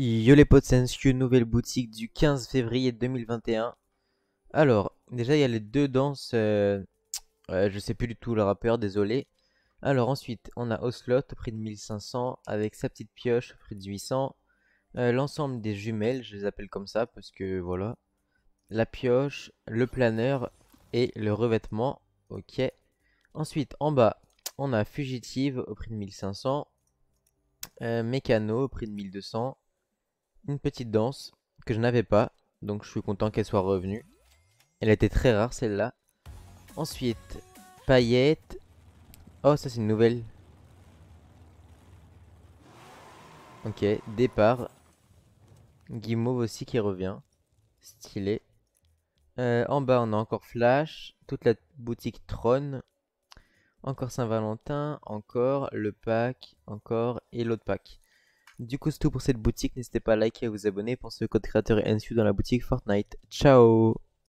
Yo les potes, c'est nouvelle boutique du 15 février 2021. Alors, déjà il y a les deux danses, euh, je sais plus du tout le rappeur, désolé. Alors ensuite, on a Ocelot au prix de 1500, avec sa petite pioche au prix de 800. Euh, l'ensemble des jumelles, je les appelle comme ça parce que voilà. La pioche, le planeur et le revêtement, ok. Ensuite, en bas, on a Fugitive au prix de 1500. Euh, Mécano au prix de 1200 une petite danse que je n'avais pas, donc je suis content qu'elle soit revenue. Elle était très rare celle-là. Ensuite, paillette. Oh, ça c'est une nouvelle. Ok, départ. Guimauve aussi qui revient. Stylé. Euh, en bas, on a encore Flash. Toute la boutique trône. Encore Saint-Valentin. Encore le pack. Encore et l'autre pack. Du coup, c'est tout pour cette boutique. N'hésitez pas à liker et à vous abonner. pour ce code créateur et NSU dans la boutique Fortnite. Ciao